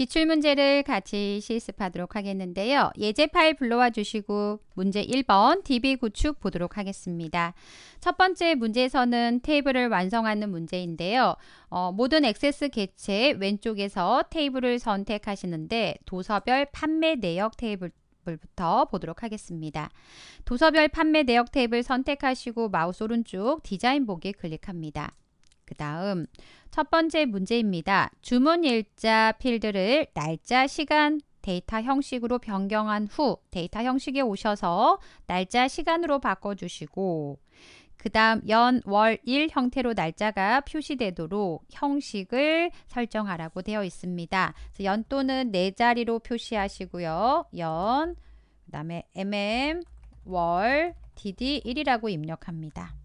기출문제를 같이 실습하도록 하겠는데요. 예제 파일 불러와 주시고 문제 1번 DB 구축 보도록 하겠습니다. 첫 번째 문제에서는 테이블을 완성하는 문제인데요. 어, 모든 액세스 개체 왼쪽에서 테이블을 선택하시는데 도서별 판매 내역 테이블 부터 보도록 하겠습니다. 도서별 판매 내역 테이블 선택하시고 마우스 오른쪽 디자인 보기 클릭합니다. 그 다음 첫 번째 문제입니다. 주문 일자 필드를 날짜, 시간, 데이터 형식으로 변경한 후 데이터 형식에 오셔서 날짜, 시간으로 바꿔주시고 그 다음 연, 월, 일 형태로 날짜가 표시되도록 형식을 설정하라고 되어 있습니다. 연또는 네 자리로 표시하시고요. 연, 그 다음에 mm, 월, dd 1이라고 입력합니다.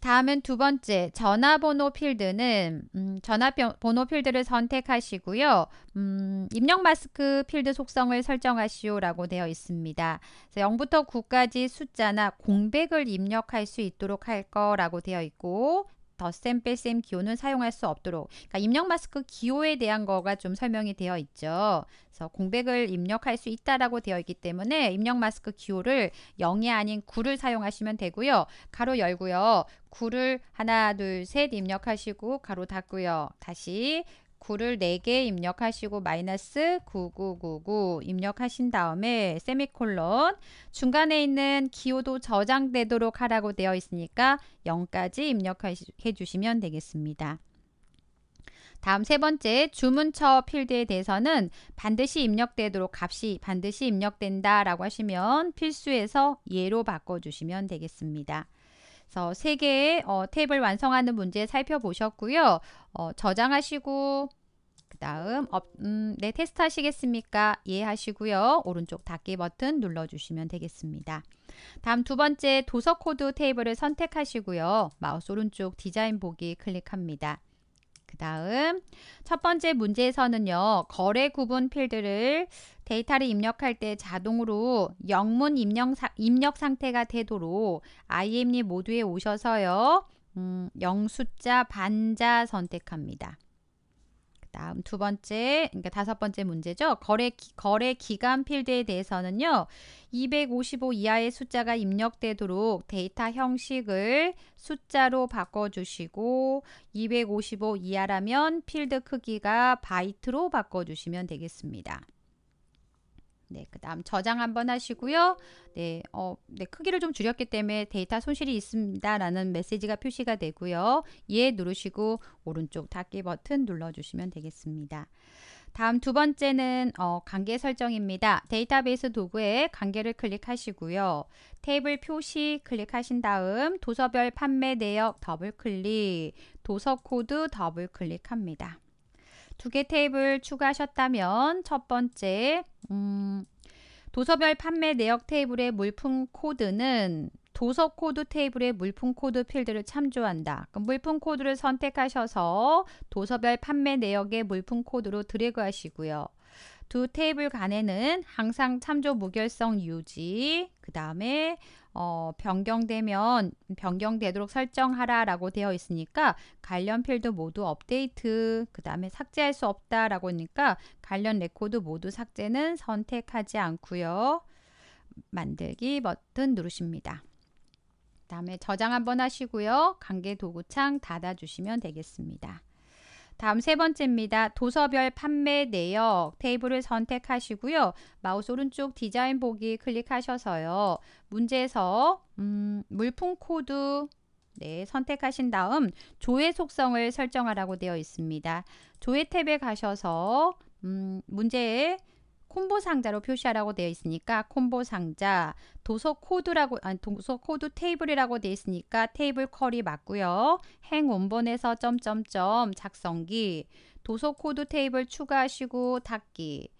다음은 두 번째 전화번호 필드는 음, 전화번호 필드를 선택하시고요. 음, 입력 마스크 필드 속성을 설정하시오라고 되어 있습니다. 그래서 0부터 9까지 숫자나 공백을 입력할 수 있도록 할 거라고 되어 있고 더셈 뺄셈 기호는 사용할 수 없도록 그러니까 입력 마스크 기호에 대한 거가 좀 설명이 되어 있죠. 그래서 공백을 입력할 수 있다라고 되어 있기 때문에 입력 마스크 기호를 0이 아닌 9를 사용하시면 되고요. 가로 열고요. 9를 하나 둘셋 입력하시고 가로 닫고요. 다시 9를 4개 입력하시고 마이너스 9999 입력하신 다음에 세미콜론 중간에 있는 기호도 저장되도록 하라고 되어 있으니까 0까지 입력해 주시면 되겠습니다. 다음 세 번째 주문처 필드에 대해서는 반드시 입력되도록 값이 반드시 입력된다 라고 하시면 필수에서 예로 바꿔주시면 되겠습니다. 그래서 세 개의 어, 탭을 완성하는 문제 살펴보셨고요. 어, 저장하시고 그 다음 어, 음, 네 테스트 하시겠습니까? 예 하시고요. 오른쪽 닫기 버튼 눌러주시면 되겠습니다. 다음 두 번째 도서 코드 테이블을 선택하시고요. 마우스 오른쪽 디자인 보기 클릭합니다. 다음 첫 번째 문제에서는요. 거래 구분 필드를 데이터를 입력할 때 자동으로 영문 입력, 입력 상태가 되도록 IM님 모두에 오셔서요. 음, 영숫자 반자 선택합니다. 다음 두 번째, 그러니까 다섯 번째 문제죠. 거래, 거래 기간 필드에 대해서는요, 255 이하의 숫자가 입력되도록 데이터 형식을 숫자로 바꿔주시고, 255 이하라면 필드 크기가 바이트로 바꿔주시면 되겠습니다. 네, 그 다음 저장 한번 하시고요. 네, 어, 네, 크기를 좀 줄였기 때문에 데이터 손실이 있습니다. 라는 메시지가 표시가 되고요. 예 누르시고 오른쪽 닫기 버튼 눌러주시면 되겠습니다. 다음 두 번째는 어, 관계 설정입니다. 데이터베이스 도구에 관계를 클릭하시고요. 테이블 표시 클릭하신 다음 도서별 판매 내역 더블 클릭, 도서 코드 더블 클릭합니다. 두개 테이블 추가하셨다면 첫 번째 음, 도서별 판매 내역 테이블의 물품 코드는 도서 코드 테이블의 물품 코드 필드를 참조한다. 그럼 물품 코드를 선택하셔서 도서별 판매 내역의 물품 코드로 드래그 하시고요. 두 테이블 간에는 항상 참조 무결성 유지, 그 다음에 어, 변경되면 변경되도록 설정하라라고 되어 있으니까 관련 필드 모두 업데이트 그 다음에 삭제할 수 없다라고 하니까 관련 레코드 모두 삭제는 선택하지 않고요. 만들기 버튼 누르십니다. 그 다음에 저장 한번 하시고요. 관계 도구창 닫아주시면 되겠습니다. 다음 세 번째입니다. 도서별 판매 내역 테이블을 선택하시고요. 마우스 오른쪽 디자인 보기 클릭하셔서요. 문제에서 음, 물품 코드 네, 선택하신 다음 조회 속성을 설정하라고 되어 있습니다. 조회 탭에 가셔서 음, 문제에 콤보 상자로 표시하라고 되어 있으니까 콤보 상자, 도서 코드라고 아니 도서 코드 테이블이라고 되어 있으니까 테이블 커리 맞고요. 행 원본에서 점점점 작성기, 도서 코드 테이블 추가하시고 닫기.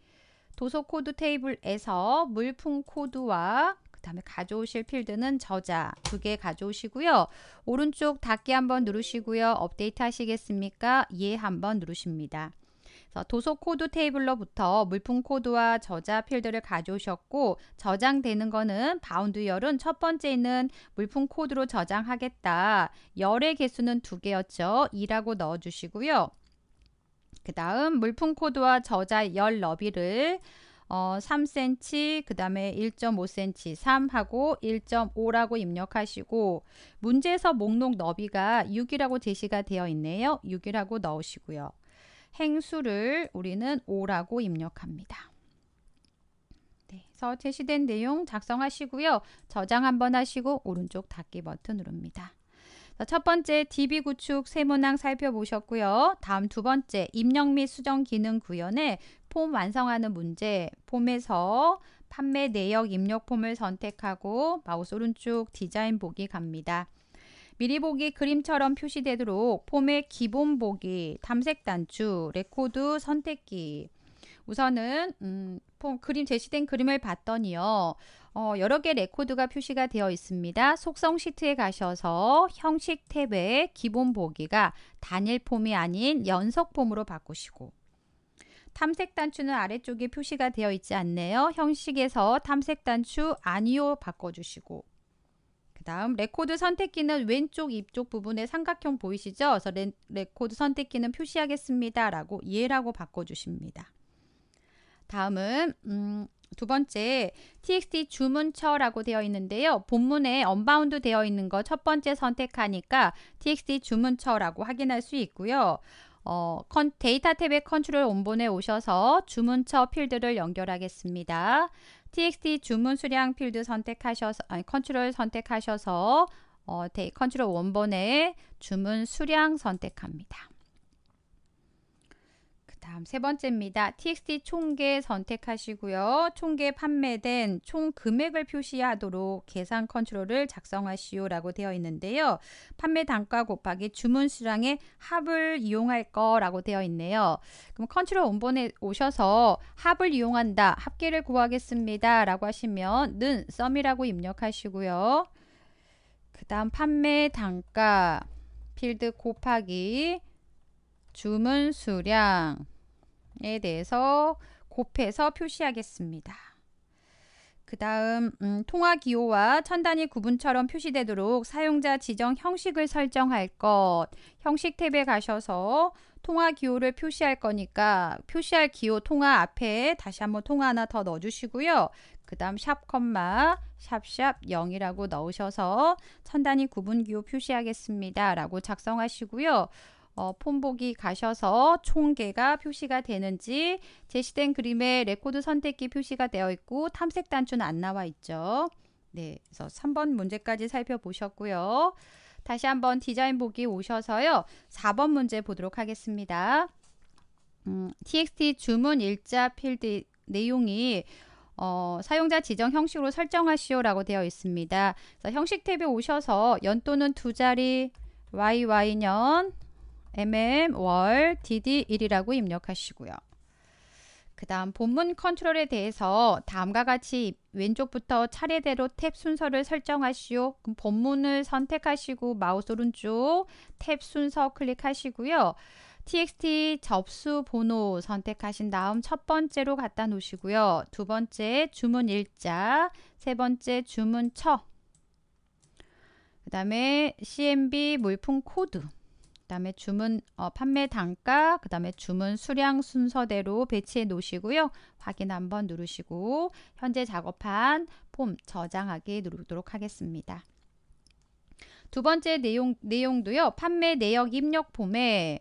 도서 코드 테이블에서 물품 코드와 그 다음에 가져오실 필드는 저자 두 개 가져오시고요. 오른쪽 닫기 한번 누르시고요. 업데이트 하시겠습니까? 예 한번 누르십니다. 도서 코드 테이블로부터 물품 코드와 저자 필드를 가져오셨고 저장되는 거는 바운드 열은 첫 번째 있는 물품 코드로 저장하겠다. 열의 개수는 두 개였죠. 2라고 넣어주시고요. 그 다음 물품 코드와 저자 열 너비를 어, 3cm, 그 다음에 1.5cm, 3하고 1.5라고 입력하시고 문제에서 목록 너비가 6이라고 제시가 되어 있네요. 6이라고 넣으시고요. 행수를 우리는 오라고 입력합니다. 네, 그래서 제시된 내용 작성하시고요. 저장 한번 하시고 오른쪽 닫기 버튼 누릅니다. 첫 번째 DB 구축 세문항 살펴보셨고요. 다음 두 번째 입력 및 수정 기능 구현에 폼 완성하는 문제 폼에서 판매 내역 입력 폼을 선택하고 마우스 오른쪽 디자인 보기 갑니다. 미리 보기 그림처럼 표시되도록 폼의 기본 보기, 탐색 단추, 레코드 선택기. 우선은 음, 폼, 그림 제시된 그림을 봤더니요. 어, 여러 개 레코드가 표시가 되어 있습니다. 속성 시트에 가셔서 형식 탭의 기본 보기가 단일 폼이 아닌 연속 폼으로 바꾸시고 탐색 단추는 아래쪽에 표시가 되어 있지 않네요. 형식에서 탐색 단추 아니요 바꿔주시고 다음 레코드 선택기는 왼쪽 입쪽 부분에 삼각형 보이시죠? 그래서 레, 레코드 선택기는 표시하겠습니다. 라고 예라고 바꿔주십니다. 다음은 음, 두 번째 txt 주문처라고 되어 있는데요. 본문에 언바운드 되어 있는 거 첫 번째 선택하니까 txt 주문처라고 확인할 수 있고요. 어, 데이터 탭의 컨트롤 온본에 오셔서 주문처 필드를 연결하겠습니다. txt 주문 수량 필드 선택하셔서 아니 컨트롤 선택하셔서 어, 데이, 컨트롤 원본에 주문 수량 선택합니다. 다음 세 번째입니다. TXT 총계 선택하시고요. 총계 판매된 총 금액을 표시하도록 계산 컨트롤을 작성하시오 라고 되어 있는데요. 판매 단가 곱하기 주문 수량의 합을 이용할 거라고 되어 있네요. 그럼 컨트롤 원본에 오셔서 합을 이용한다. 합계를 구하겠습니다. 라고 하시면 는 썸이라고 입력하시고요. 그 다음 판매 단가 필드 곱하기 주문 수량 에 대해서 곱해서 표시하겠습니다. 그 다음 음, 통화기호와 천단위 구분처럼 표시되도록 사용자 지정 형식을 설정할 것 형식 탭에 가셔서 통화기호를 표시할 거니까 표시할 기호 통화 앞에 다시 한번 통화 하나 더 넣어주시고요. 그 다음 샵 컴마 샵샵 0이라고 넣으셔서 천단위 구분기호 표시하겠습니다. 라고 작성하시고요. 어, 폰보기 가셔서 총계가 표시가 되는지 제시된 그림에 레코드 선택기 표시가 되어 있고 탐색 단추는 안 나와 있죠. 네, 그래서 3번 문제까지 살펴보셨고요. 다시 한번 디자인 보기 오셔서요. 4번 문제 보도록 하겠습니다. 음, txt 주문 일자 필드 내용이 어, 사용자 지정 형식으로 설정하시오라고 되어 있습니다. 형식 탭에 오셔서 연도는 두 자리, YY년, mm 월 dd1이라고 입력하시고요. 그 다음 본문 컨트롤에 대해서 다음과 같이 왼쪽부터 차례대로 탭 순서를 설정하시오. 그럼 본문을 선택하시고 마우스 오른쪽 탭 순서 클릭하시고요. txt 접수 번호 선택하신 다음 첫 번째로 갖다 놓으시고요. 두 번째 주문 일자, 세 번째 주문처, 그 다음에 CMB 물품 코드, 그다음에 주문 어, 판매 단가, 그다음에 주문 수량 순서대로 배치해 놓으시고요. 확인 한번 누르시고 현재 작업한 폼 저장하기 누르도록 하겠습니다. 두 번째 내용 내용도요. 판매 내역 입력 폼에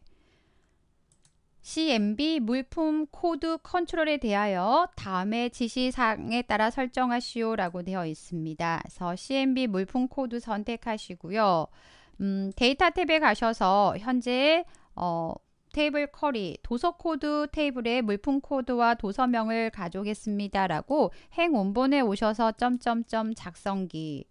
CMB 물품 코드 컨트롤에 대하여 다음에 지시사항에 따라 설정하시오라고 되어 있습니다. 그래서 CMB 물품 코드 선택하시고요. 음, 데이터 탭에 가셔서 현재 어, 테이블 커리 도서 코드 테이블에 물품 코드와 도서명을 가져오겠습니다. 라고 행 원본에 오셔서 점점점 작성기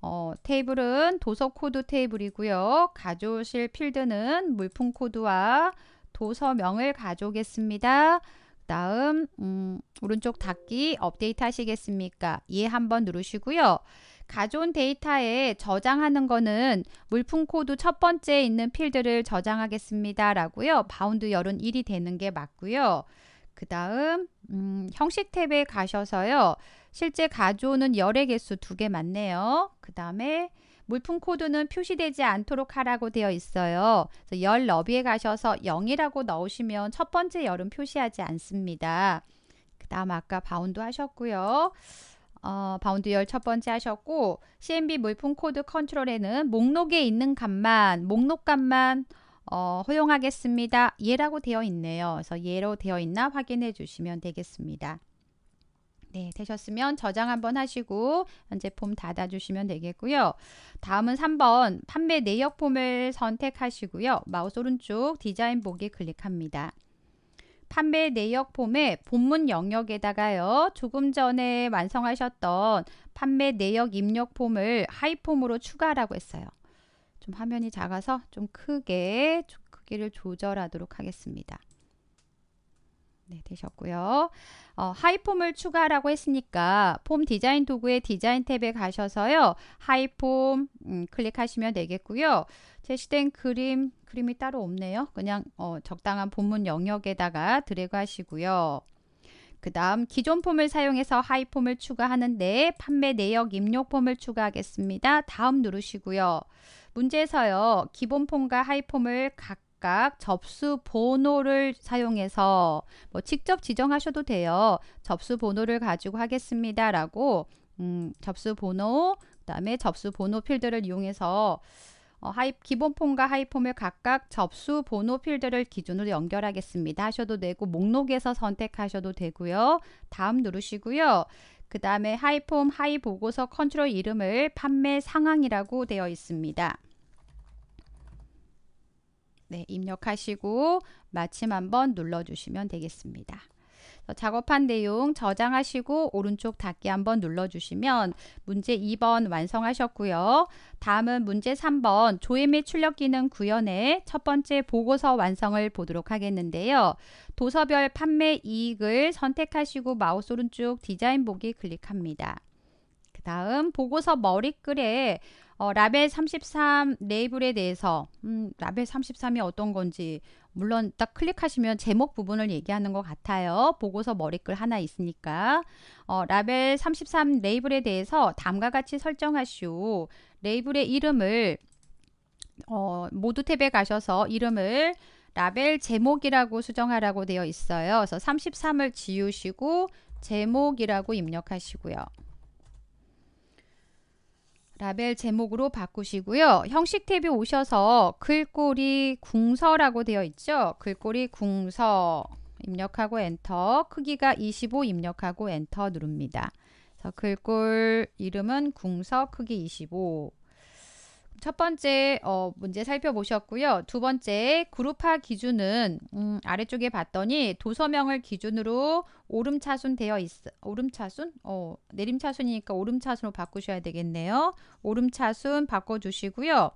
어, 테이블은 도서 코드 테이블이고요. 가져오실 필드는 물품 코드와 도서명을 가져오겠습니다. 다음 음, 오른쪽 닫기 업데이트 하시겠습니까? 예 한번 누르시고요. 가져온 데이터에 저장하는 거는 물품 코드 첫 번째에 있는 필드를 저장하겠습니다. 라고요. 바운드 열은 1이 되는 게 맞고요. 그 다음 음, 형식 탭에 가셔서요. 실제 가져오는 열의 개수 두 개 맞네요. 그 다음에 물품 코드는 표시되지 않도록 하라고 되어 있어요. 열 너비에 가셔서 0이라고 넣으시면 첫 번째 열은 표시하지 않습니다. 그 다음 아까 바운드 하셨고요. 어, 바운드열 첫 번째 하셨고 CMB 물품 코드 컨트롤에는 목록에 있는 값만 목록값만 어, 허용하겠습니다. 예라고 되어 있네요. 그래서 예로 되어 있나 확인해 주시면 되겠습니다. 네, 되셨으면 저장 한번 하시고 현재 폼 닫아 주시면 되겠고요. 다음은 3번 판매 내역 폼을 선택하시고요. 마우스 오른쪽 디자인 보기 클릭합니다. 판매 내역 폼의 본문 영역에다가요. 조금 전에 완성하셨던 판매 내역 입력 폼을 하이 폼으로 추가라고 하 했어요. 좀 화면이 작아서 좀 크게 크기를 조절하도록 하겠습니다. 네, 되셨고요. 어, 하이폼을 추가라고 하 했으니까 폼 디자인 도구의 디자인 탭에 가셔서요. 하이폼 음, 클릭하시면 되겠고요. 제시된 그림, 그림이 따로 없네요. 그냥 어, 적당한 본문 영역에다가 드래그 하시고요. 그 다음 기존 폼을 사용해서 하이 폼을 추가하는데 판매 내역 입력 폼을 추가하겠습니다. 다음 누르시고요. 문제에서요. 기본 폼과 하이 폼을 각 각각 접수 번호를 사용해서 뭐 직접 지정하셔도 돼요. 접수 번호를 가지고 하겠습니다. 라고 음, 접수 번호, 그 다음에 접수 번호 필드를 이용해서 어, 하이, 기본 폼과 하이폼을 각각 접수 번호 필드를 기준으로 연결하겠습니다. 하셔도 되고 목록에서 선택하셔도 되고요. 다음 누르시고요. 그 다음에 하이폼 하이 보고서 컨트롤 이름을 판매 상황이라고 되어 있습니다. 네, 입력하시고 마침 한번 눌러주시면 되겠습니다. 작업한 내용 저장하시고 오른쪽 닫기 한번 눌러주시면 문제 2번 완성하셨고요. 다음은 문제 3번 조회 및 출력 기능 구현의 첫 번째 보고서 완성을 보도록 하겠는데요. 도서별 판매 이익을 선택하시고 마우스 오른쪽 디자인 보기 클릭합니다. 다음 보고서 머리글에 어, 라벨 33 레이블에 대해서 음, 라벨 33이 어떤 건지 물론 딱 클릭하시면 제목 부분을 얘기하는 것 같아요. 보고서 머리글 하나 있으니까 어, 라벨 33 레이블에 대해서 다음과 같이 설정하시오. 레이블의 이름을 어, 모두 탭에 가셔서 이름을 라벨 제목이라고 수정하라고 되어 있어요. 그래서 33을 지우시고 제목이라고 입력하시고요. 라벨 제목으로 바꾸시고요. 형식 탭에 오셔서 글꼴이 궁서라고 되어 있죠. 글꼴이 궁서 입력하고 엔터, 크기가 25 입력하고 엔터 누릅니다. 글꼴 이름은 궁서 크기 25첫 번째 어, 문제 살펴보셨고요. 두 번째 그룹화 기준은 음, 아래쪽에 봤더니 도서명을 기준으로 오름차순 되어 있어 오름차순? 어, 내림차순이니까 오름차순으로 바꾸셔야 되겠네요. 오름차순 바꿔주시고요.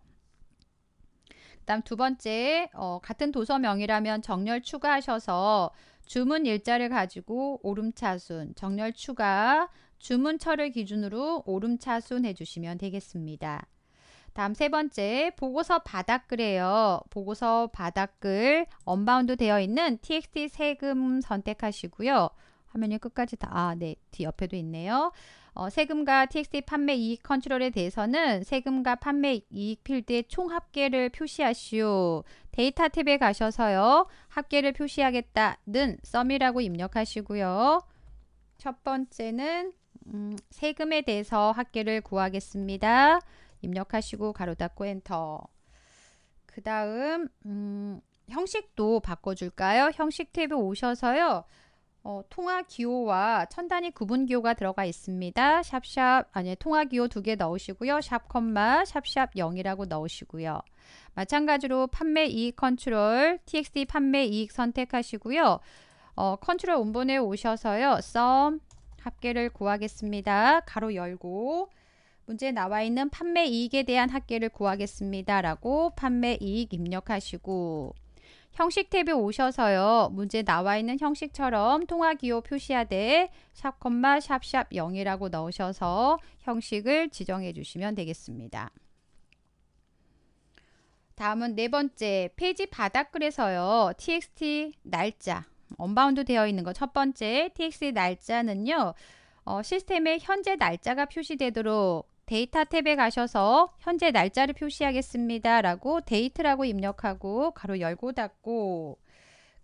그다음 두 번째 어, 같은 도서명이라면 정렬 추가하셔서 주문 일자를 가지고 오름차순, 정렬 추가, 주문철을 기준으로 오름차순 해주시면 되겠습니다. 다음 세 번째 보고서 바닥글이에요. 보고서 바닥글 언바운드 되어 있는 txt 세금 선택하시고요. 화면이 끝까지 다, 아, 네, 뒤 옆에도 있네요. 어, 세금과 txt 판매 이익 컨트롤에 대해서는 세금과 판매 이익 필드의 총 합계를 표시하시오. 데이터 탭에 가셔서요. 합계를 표시하겠다는 썸이라고 입력하시고요. 첫 번째는 음, 세금에 대해서 합계를 구하겠습니다. 입력하시고 가로 닫고 엔터 그 다음 음, 형식도 바꿔줄까요? 형식 탭에 오셔서요. 어, 통화기호와 천단위 구분기호가 들어가 있습니다. 샵샵 아니 통화기호 두 개 넣으시고요. 샵컴마 샵샵 0이라고 넣으시고요. 마찬가지로 판매 이익 컨트롤 txt 판매 이익 선택하시고요. 어, 컨트롤 원본에 오셔서요. 썸 합계를 구하겠습니다. 가로 열고 문제에 나와 있는 판매 이익에 대한 합계를 구하겠습니다. 라고 판매 이익 입력하시고 형식 탭에 오셔서요. 문제 나와 있는 형식처럼 통화기호 표시하되 샵, 콤마, 샵, 샵 0이라고 넣으셔서 형식을 지정해 주시면 되겠습니다. 다음은 네 번째 페이지 바닥글에서요. txt 날짜 언바운드 되어 있는 거 첫 번째 txt 날짜는요. 어, 시스템의 현재 날짜가 표시되도록 데이터 탭에 가셔서 현재 날짜를 표시하겠습니다. 라고 데이트라고 입력하고 가로 열고 닫고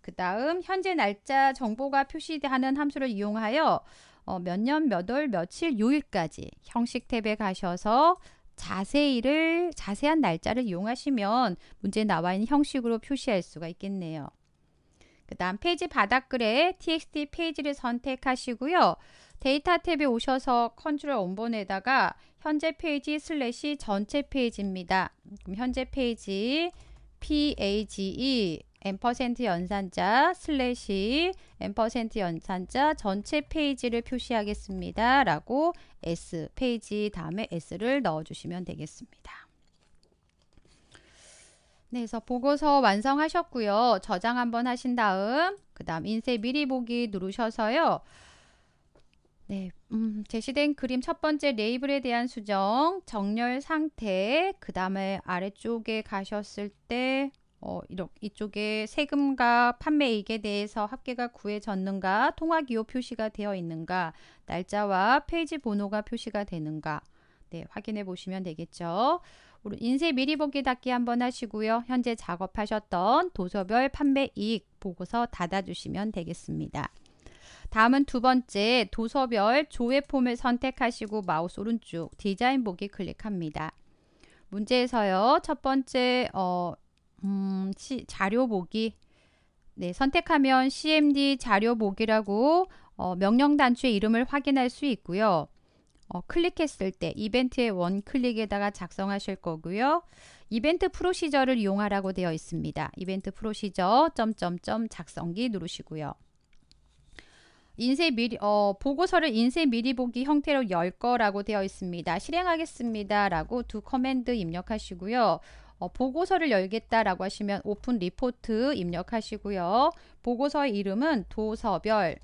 그 다음 현재 날짜 정보가 표시하는 함수를 이용하여 어, 몇 년, 몇 월, 며칠, 요일까지 형식 탭에 가셔서 자세히를 자세한 날짜를 이용하시면 문제 나와 있는 형식으로 표시할 수가 있겠네요. 그 다음 페이지 바닥글에 txt 페이지를 선택하시고요. 데이터 탭에 오셔서 컨트롤 원본에다가 현재 페이지 슬래시 전체 페이지입니다. 그럼 현재 페이지 PAGE n% 연산자 슬래시 n% 연산자 전체 페이지를 표시하겠습니다. 라고 S 페이지 다음에 S를 넣어주시면 되겠습니다. 네, 그래서 보고서 완성하셨고요. 저장 한번 하신 다음 그 다음 인쇄 미리 보기 누르셔서요. 네, 음, 제시된 그림 첫 번째 레이블에 대한 수정, 정렬 상태, 그 다음에 아래쪽에 가셨을 때 어, 이렇게 이쪽에 세금과 판매액에 대해서 합계가 구해졌는가, 통화기호 표시가 되어 있는가, 날짜와 페이지 번호가 표시가 되는가. 네, 확인해 보시면 되겠죠. 우리 인쇄 미리 보기 닫기 한번 하시고요. 현재 작업하셨던 도서별 판매이익 보고서 닫아주시면 되겠습니다. 다음은 두 번째 도서별 조회 폼을 선택하시고 마우스 오른쪽 디자인 보기 클릭합니다. 문제에서요. 첫 번째 어, 음, 시, 자료 보기 네, 선택하면 CMD 자료 보기라고 어, 명령 단추의 이름을 확인할 수 있고요. 어, 클릭했을 때 이벤트의 원 클릭에다가 작성하실 거고요. 이벤트 프로시저를 이용하라고 되어 있습니다. 이벤트 프로시저 점점점 작성기 누르시고요. 인쇄 미리 어, 보고서를 인쇄 미리 보기 형태로 열 거라고 되어 있습니다. 실행하겠습니다라고 두 커맨드 입력하시고요. 어, 보고서를 열겠다라고 하시면 오픈 리포트 입력하시고요. 보고서의 이름은 도서별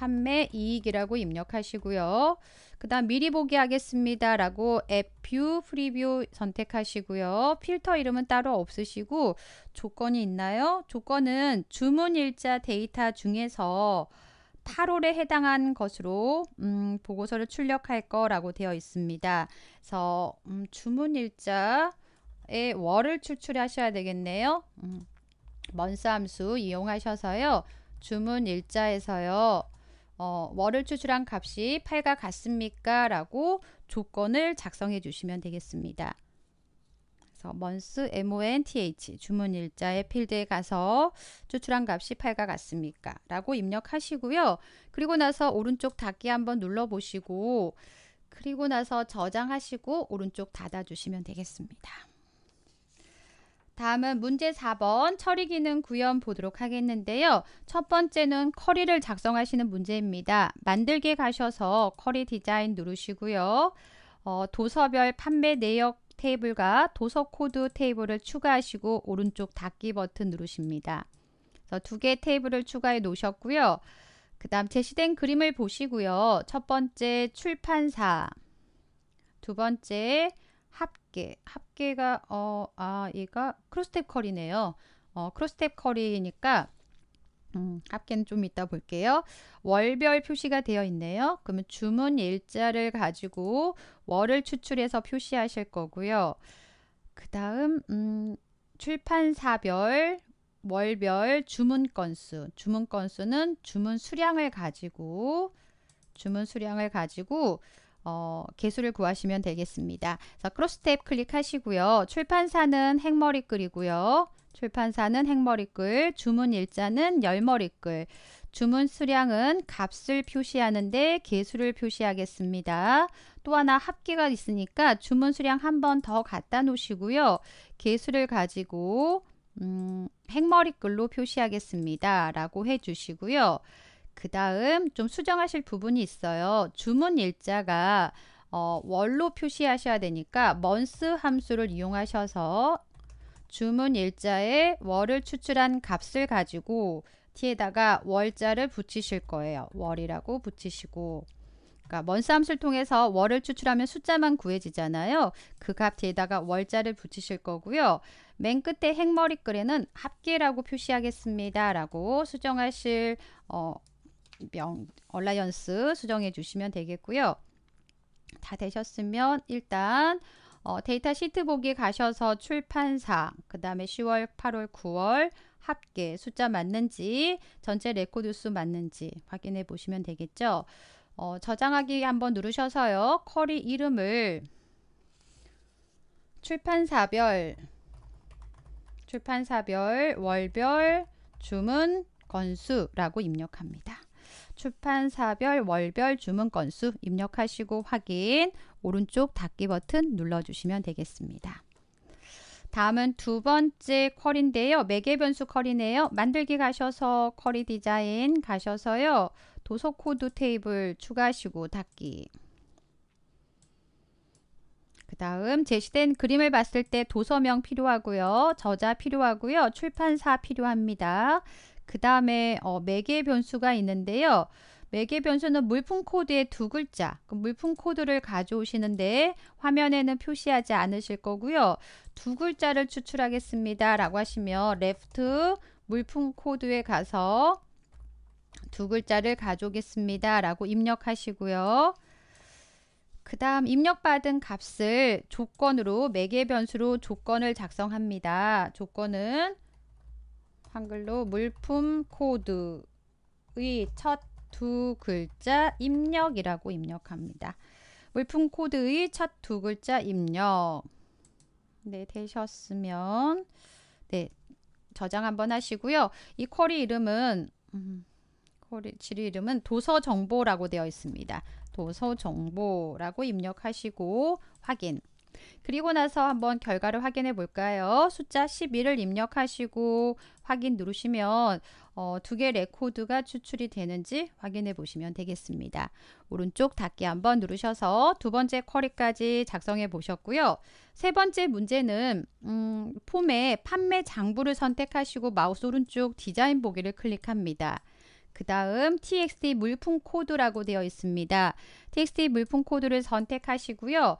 판매 이익이라고 입력하시고요. 그 다음 미리 보기 하겠습니다. 라고 앱 뷰 프리뷰 선택하시고요. 필터 이름은 따로 없으시고 조건이 있나요? 조건은 주문 일자 데이터 중에서 8월에 해당한 것으로 음, 보고서를 출력할 거라고 되어 있습니다. 그래서 음, 주문 일자의 월을 추출하셔야 되겠네요. 음, 먼 함수 이용하셔서요. 주문 일자에서요. 어, 월을 추출한 값이 8과 같습니까? 라고 조건을 작성해 주시면 되겠습니다. 그래서 month, month 주문 일자의 필드에 가서 추출한 값이 8과 같습니까? 라고 입력하시고요. 그리고 나서 오른쪽 닫기 한번 눌러보시고 그리고 나서 저장하시고 오른쪽 닫아주시면 되겠습니다. 다음은 문제 4번 처리 기능 구현 보도록 하겠는데요. 첫 번째는 커리를 작성하시는 문제입니다. 만들게 가셔서 커리 디자인 누르시고요. 어, 도서별 판매 내역 테이블과 도서 코드 테이블을 추가하시고 오른쪽 닫기 버튼 누르십니다. 두 개 테이블을 추가해 놓으셨고요. 그 다음 제시된 그림을 보시고요. 첫 번째 출판사, 두 번째 합계. 합계가 어, 아, 얘가 크로스텝 커리네요. 어, 크로스텝 커리니까 음, 합계는 좀 이따 볼게요. 월별 표시가 되어 있네요. 그러면 주문 일자를 가지고 월을 추출해서 표시하실 거고요. 그 다음 음, 출판사별, 월별 주문 건수. 주문 건수는 주문 수량을 가지고 주문 수량을 가지고 어, 개수를 구하시면 되겠습니다. 자, 크로스 탭 클릭하시고요. 출판사는 행머리 글이고요 출판사는 행머리 글 주문 일자는 열머리 글 주문 수량은 값을 표시하는데 개수를 표시하겠습니다. 또 하나 합계가 있으니까 주문 수량 한 번 더 갖다 놓으시고요. 개수를 가지고 음, 행머리 글로 표시하겠습니다. 라고 해주시고요. 그 다음 좀 수정하실 부분이 있어요. 주문 일자가 어, 월로 표시하셔야 되니까 먼스 함수를 이용하셔서 주문 일자에 월을 추출한 값을 가지고 뒤에다가 월자를 붙이실 거예요. 월이라고 붙이시고 그러니까 먼스 함수를 통해서 월을 추출하면 숫자만 구해지잖아요. 그 값 뒤에다가 월자를 붙이실 거고요. 맨 끝에 행머리글에는 합계라고 표시하겠습니다. 라고 수정하실 어, 명 얼라이언스 수정해 주시면 되겠고요. 다 되셨으면 일단 어, 데이터 시트 보기 가셔서 출판사, 그 다음에 10월, 8월, 9월 합계 숫자 맞는지 전체 레코드 수 맞는지 확인해 보시면 되겠죠. 어, 저장하기 한번 누르셔서요. 쿼리 이름을 출판사별, 출판사별, 월별, 주문, 건수라고 입력합니다. 출판사별 월별 주문 건수 입력하시고 확인 오른쪽 닫기 버튼 눌러주시면 되겠습니다. 다음은 두 번째 쿼리인데요. 매개 변수 쿼리네요. 만들기 가셔서 쿼리 디자인 가셔서요. 도서 코드 테이블 추가하시고 닫기. 그 다음 제시된 그림을 봤을 때 도서명 필요하고요. 저자 필요하고요. 출판사 필요합니다. 그 다음에 어, 매개 변수가 있는데요. 매개 변수는 물품 코드의 두 글자, 그 물품 코드를 가져오시는데 화면에는 표시하지 않으실 거고요. 두 글자를 추출하겠습니다. 라고 하시면 left 물품 코드에 가서 두 글자를 가져오겠습니다. 라고 입력하시고요. 그 다음 입력받은 값을 조건으로 매개 변수로 조건을 작성합니다. 조건은 한글로 물품 코드의 첫 두 글자 입력이라고 입력합니다. 물품 코드의 첫 두 글자 입력. 네, 되셨으면 네, 저장 한번 하시고요. 이 쿼리 이름은 음, 쿼리 질의 이름은 도서 정보라고 되어 있습니다. 도서 정보라고 입력하시고 확인. 그리고 나서 한번 결과를 확인해 볼까요? 숫자 11을 입력하시고 확인 누르시면 어, 두개 레코드가 추출이 되는지 확인해 보시면 되겠습니다. 오른쪽 닫기 한번 누르셔서 두 번째 쿼리까지 작성해 보셨고요. 세 번째 문제는 음, 폼에 판매 장부를 선택하시고 마우스 오른쪽 디자인 보기를 클릭합니다. 그 다음 txt 물품 코드라고 되어 있습니다. txt 물품 코드를 선택하시고요.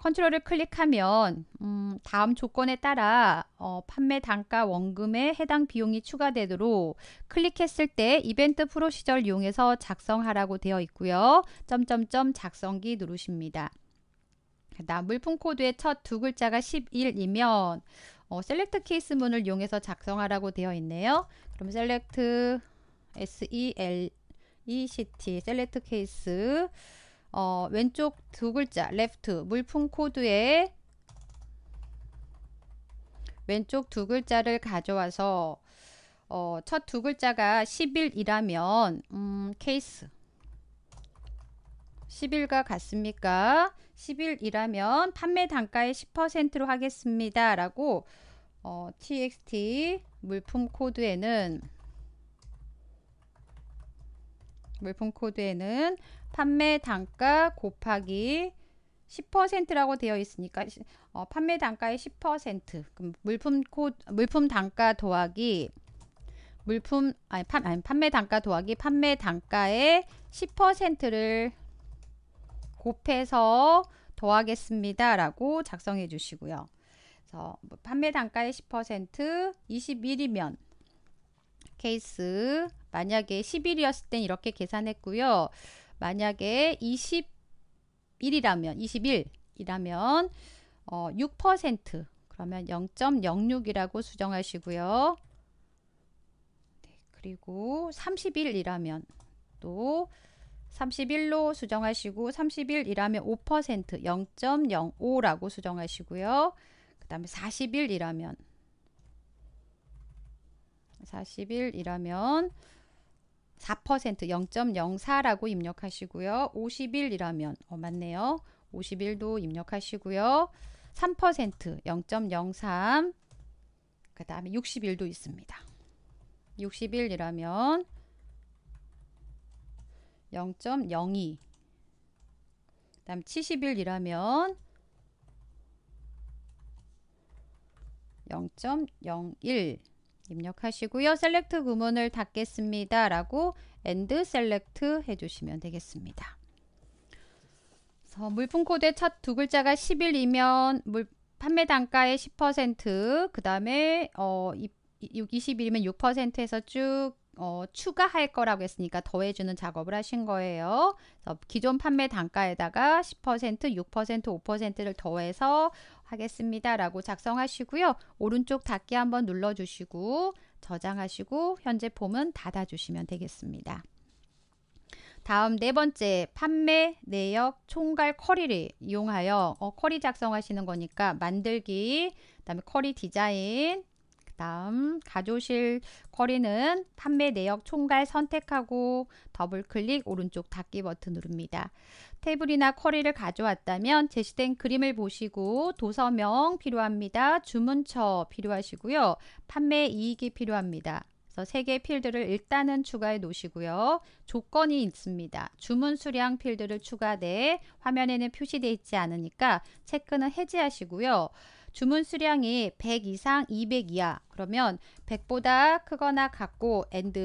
컨트롤을 클릭하면 음, 다음 조건에 따라 어, 판매 단가 원금에 해당 비용이 추가되도록 클릭했을 때 이벤트 프로시절 이용해서 작성하라고 되어 있고요. 점점점 작성기 누르십니다. 그다음 물품 코드의 첫 두 글자가 11이면 어, 셀렉트 케이스 문을 이용해서 작성하라고 되어 있네요. 그럼 셀렉트 SELECT 셀렉트 케이스 어, 왼쪽 두 글자 left 물품 코드에 왼쪽 두 글자를 가져와서 어, 첫 두 글자가 11이라면 음, 케이스 11과 같습니까? 11이라면 판매 단가의 10%로 하겠습니다. 라고 어, txt 물품 코드에는 물품 코드에는 판매 단가 곱하기 10%라고 되어 있으니까 어, 판매 단가의 10% 그럼 물품 코 물품 단가 더하기 물품 아니, 판, 아니 판매 단가 더하기 판매 단가의 10%를 곱해서 더하겠습니다. 라고 작성해 주시고요. 그래서 뭐 판매 단가의 10% 21이면 케이스 만약에 10일이었을 땐 이렇게 계산했고요. 만약에 21이라면 21이라면 어, 6% 그러면 0.06이라고 수정하시고요. 네, 그리고 31이라면 또 31로 수정하시고 31이라면 5% 0.05라고 수정하시고요. 그 다음에 41이라면 41이라면 4% 0.04라고 입력하시고요. 51이라면 어 맞네요. 51도 입력하시고요. 3% 0.03 그다음에 61도 있습니다. 61이라면 0.02 그다음 71이라면 0.01 입력하시고요. 셀렉트 구문을 닫겠습니다. 라고 엔드 셀렉트 해주시면 되겠습니다. 물품 코드의 첫 두 글자가 10일이면 물, 판매 단가의 10%그 다음에 어, 2 0이면 6%에서 쭉 어, 추가할 거라고 했으니까 더해주는 작업을 하신 거예요. 기존 판매 단가에다가 10%, 6%, 5%를 더해서 하겠습니다. 라고 작성하시고요. 오른쪽 닫기 한번 눌러주시고 저장하시고 현재 폼은 닫아주시면 되겠습니다. 다음 네 번째 판매 내역 총괄 커리를 이용하여 어, 커리 작성하시는 거니까 만들기 그다음에 커리 디자인 다음 가져오실 거리는 판매 내역 총괄 선택하고 더블클릭 오른쪽 닫기 버튼 누릅니다. 테이블이나 커리를 가져왔다면 제시된 그림을 보시고 도서명 필요합니다. 주문처 필요하시고요. 판매 이익이 필요합니다. 그래서 3개 의 필드를 일단은 추가해 놓으시고요. 조건이 있습니다. 주문 수량 필드를 추가돼 화면에는 표시되어 있지 않으니까 체크는 해제하시고요. 주문 수량이 100 이상 200 이하 그러면 100보다 크거나 같고 and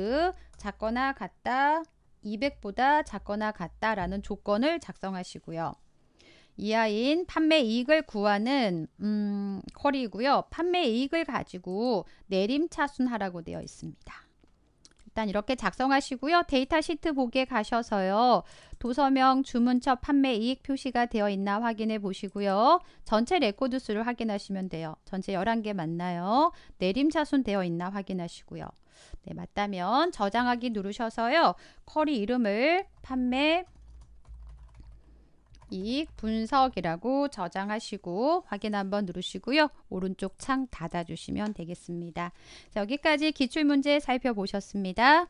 작거나 같다 200보다 작거나 같다라는 조건을 작성하시고요. 이하인 판매 이익을 구하는 음, 커리고요. 판매 이익을 가지고 내림 차순하라고 되어 있습니다. 일단 이렇게 작성하시고요. 데이터 시트 보기에 가셔서요. 도서명, 주문처, 판매이익 표시가 되어 있나 확인해 보시고요. 전체 레코드 수를 확인하시면 돼요. 전체 11개 맞나요? 내림차순 되어 있나 확인하시고요. 네, 맞다면 저장하기 누르셔서요. 커리 이름을 판매 이익 분석이라고 저장하시고 확인 한번 누르시고요. 오른쪽 창 닫아주시면 되겠습니다. 자, 여기까지 기출문제 살펴보셨습니다.